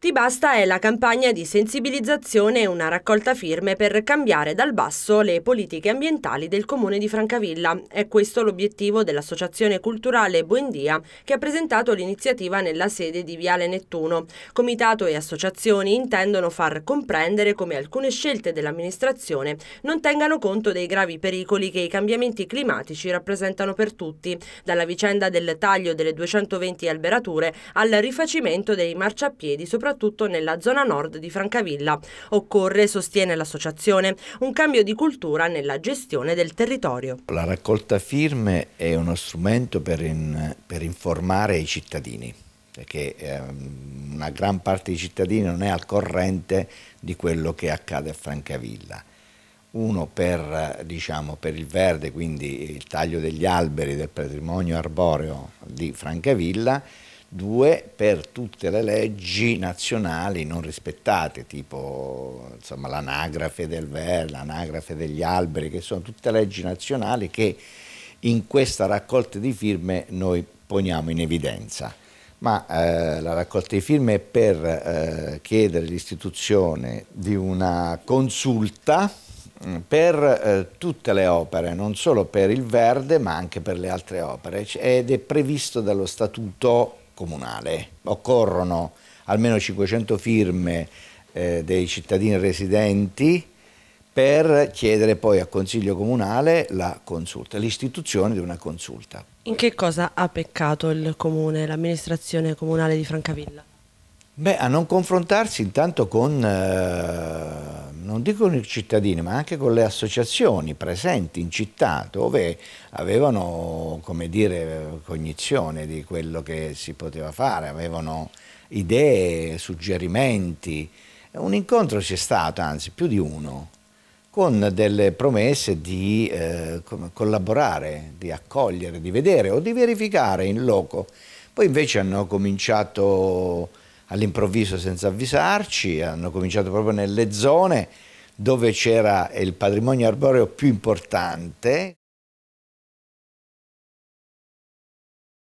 Ti Basta è la campagna di sensibilizzazione e una raccolta firme per cambiare dal basso le politiche ambientali del comune di Francavilla. È questo l'obiettivo dell'associazione culturale Buendia che ha presentato l'iniziativa nella sede di Viale Nettuno. Comitato e associazioni intendono far comprendere come alcune scelte dell'amministrazione non tengano conto dei gravi pericoli che i cambiamenti climatici rappresentano per tutti, dalla vicenda del taglio delle 220 alberature al rifacimento dei marciapiedi soprattutto soprattutto nella zona nord di Francavilla. Occorre, sostiene l'associazione, un cambio di cultura nella gestione del territorio. La raccolta firme è uno strumento per, in, per informare i cittadini perché ehm, una gran parte dei cittadini non è al corrente di quello che accade a Francavilla. Uno per, diciamo, per, il verde, quindi il taglio degli alberi del patrimonio arboreo di Francavilla Due, per tutte le leggi nazionali non rispettate, tipo l'anagrafe del Ver, l'anagrafe degli alberi, che sono tutte leggi nazionali che in questa raccolta di firme noi poniamo in evidenza. Ma eh, la raccolta di firme è per eh, chiedere l'istituzione di una consulta mm, per eh, tutte le opere, non solo per il verde ma anche per le altre opere cioè, ed è previsto dallo statuto comunale. Occorrono almeno 500 firme eh, dei cittadini residenti per chiedere poi al Consiglio Comunale la consulta, l'istituzione di una consulta. In che cosa ha peccato il Comune, l'amministrazione comunale di Francavilla? Beh, a non confrontarsi intanto con... Eh, non dico con i cittadini, ma anche con le associazioni presenti in città dove avevano dire, cognizione di quello che si poteva fare, avevano idee, suggerimenti. Un incontro c'è stato, anzi più di uno, con delle promesse di eh, collaborare, di accogliere, di vedere o di verificare in loco. Poi invece hanno cominciato all'improvviso senza avvisarci, hanno cominciato proprio nelle zone dove c'era il patrimonio arboreo più importante.